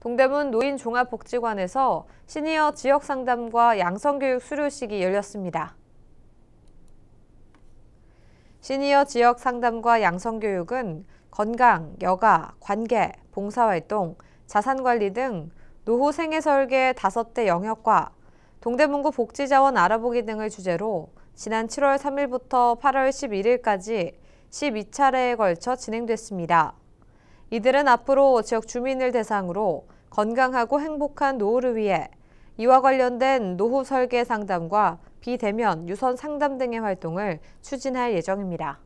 동대문 노인종합복지관에서 시니어 지역상담과 양성교육 수료식이 열렸습니다. 시니어 지역상담과 양성교육은 건강, 여가, 관계, 봉사활동, 자산관리 등 노후 생애설계 다섯 대 영역과 동대문구 복지자원 알아보기 등을 주제로 지난 7월 3일부터 8월 11일까지 12차례에 걸쳐 진행됐습니다. 이들은 앞으로 지역 주민을 대상으로 건강하고 행복한 노후를 위해 이와 관련된 노후 설계 상담과 비대면 유선 상담 등의 활동을 추진할 예정입니다.